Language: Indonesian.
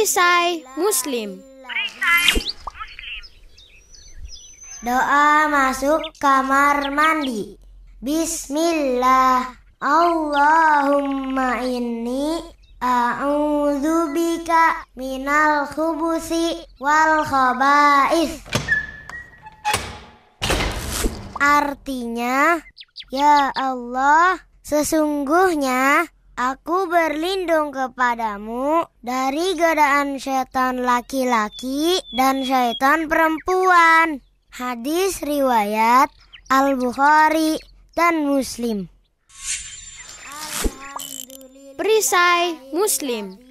perisai Muslim. Doa masuk kamar mandi. Bismillah. Allahumma inni a'udzubika minal khubusi wal khaba'is. Artinya, ya Allah, sesungguhnya Aku berlindung kepadamu dari godaan setan laki-laki dan setan perempuan. Hadis riwayat Al-Bukhari dan Muslim. Perisai Muslim.